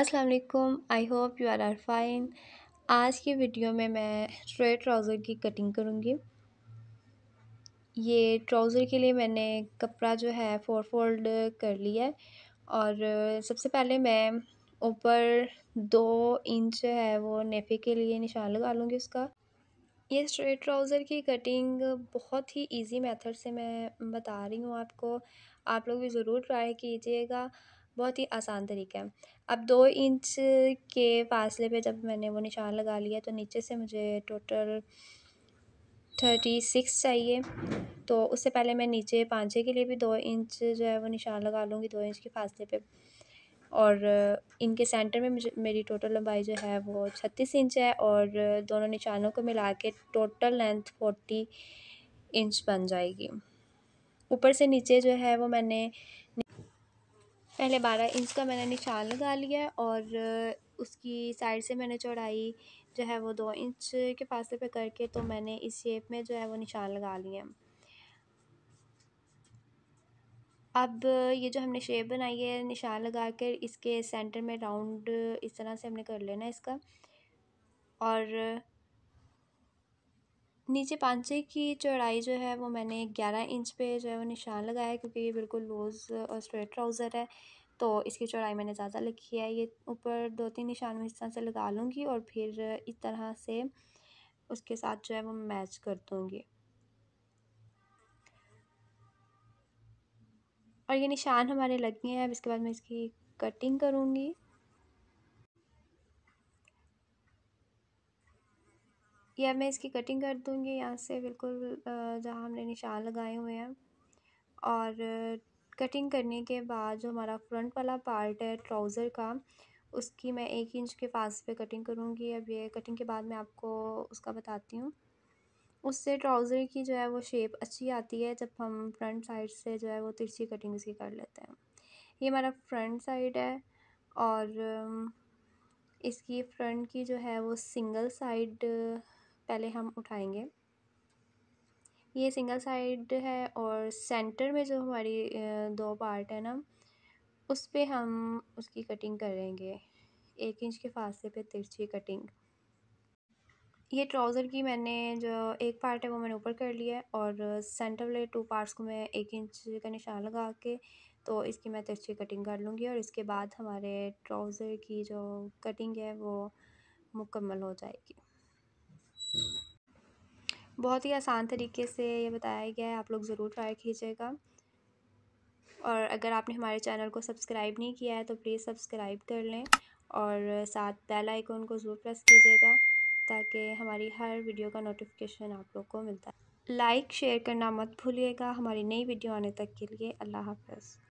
अस्सलाम वालेकुम I hope you are are fine आज की वीडियो में मैं स्ट्रेट ट्राउज़र की कटिंग करूँगी ये ट्राउज़र के लिए मैंने कपड़ा जो है फोर फोल्ड कर लिया है और सबसे पहले मैं ऊपर दो इंच है वो नेफे के लिए निशान लगा लूँगी उसका ये स्ट्रेट ट्राउज़र की कटिंग बहुत ही इजी मेथड से मैं बता रही हूँ आपको आप लोग भी ज़रूर ट्राई कीजिएगा बहुत ही आसान तरीका है अब दो इंच के फासले पे जब मैंने वो निशान लगा लिया तो नीचे से मुझे टोटल थर्टी सिक्स चाहिए तो उससे पहले मैं नीचे पाँचे के लिए भी दो इंच जो है वो निशान लगा लूँगी दो इंच के फासले पे और इनके सेंटर में मुझे मेरी टोटल लंबाई जो है वो छत्तीस इंच है और दोनों निशानों को मिला के टोटल लेंथ फोर्टी इंच बन जाएगी ऊपर से नीचे जो है वो मैंने पहले बारह इंच का मैंने निशान लगा लिया और उसकी साइड से मैंने चौड़ाई जो है वो दो इंच के फासले पे करके तो मैंने इस शेप में जो है वो निशान लगा लिए हैं अब ये जो हमने शेप बनाई है निशान लगा कर इसके सेंटर में राउंड इस तरह से हमने कर लेना इसका और नीचे पांचे की चौड़ाई जो है वो मैंने ग्यारह इंच पे जो है वो निशान लगाया क्योंकि ये बिल्कुल लूज़ और स्ट्रेट ट्राउज़र है तो इसकी चौड़ाई मैंने ज़्यादा लिखी है ये ऊपर दो तीन निशान में इस तरह से लगा लूँगी और फिर इस तरह से उसके साथ जो है वो मैच कर दूँगी और ये निशान हमारे लग गए हैं अब इसके बाद मैं इसकी कटिंग करूँगी या मैं इसकी कटिंग कर दूँगी यहाँ से बिल्कुल जहाँ हमने निशान लगाए हुए हैं और कटिंग करने के बाद जो हमारा फ्रंट वाला पार्ट है ट्राउज़र का उसकी मैं एक इंच के फास पे कटिंग करूँगी अब ये कटिंग के बाद मैं आपको उसका बताती हूँ उससे ट्राउज़र की जो है वो शेप अच्छी आती है जब हम फ्रंट साइड से जो है वो तिरछी कटिंग उसकी कर लेते हैं ये हमारा फ्रंट साइड है और इसकी फ्रंट की जो है वो सिंगल साइड पहले हम उठाएंगे ये सिंगल साइड है और सेंटर में जो हमारी दो पार्ट है ना उस पर हम उसकी कटिंग करेंगे एक इंच के फासले पे तिरछी कटिंग ये ट्राउज़र की मैंने जो एक पार्ट है वो मैंने ऊपर कर लिया है और सेंटर वाले टू पार्ट्स को मैं एक इंच का निशान लगा के तो इसकी मैं तिरछी कटिंग कर लूँगी और इसके बाद हमारे ट्राउज़र की जो कटिंग है वो मुकम्मल हो जाएगी बहुत ही आसान तरीके से ये बताया गया है आप लोग ज़रूर ट्राई कीजिएगा और अगर आपने हमारे चैनल को सब्सक्राइब नहीं किया है तो प्लीज़ सब्सक्राइब कर लें और साथ बेल आइकॉन को ज़रूर प्रेस कीजिएगा ताकि हमारी हर वीडियो का नोटिफिकेशन आप लोग को मिलता है लाइक शेयर करना मत भूलिएगा हमारी नई वीडियो आने तक के लिए अल्लाह हाफ़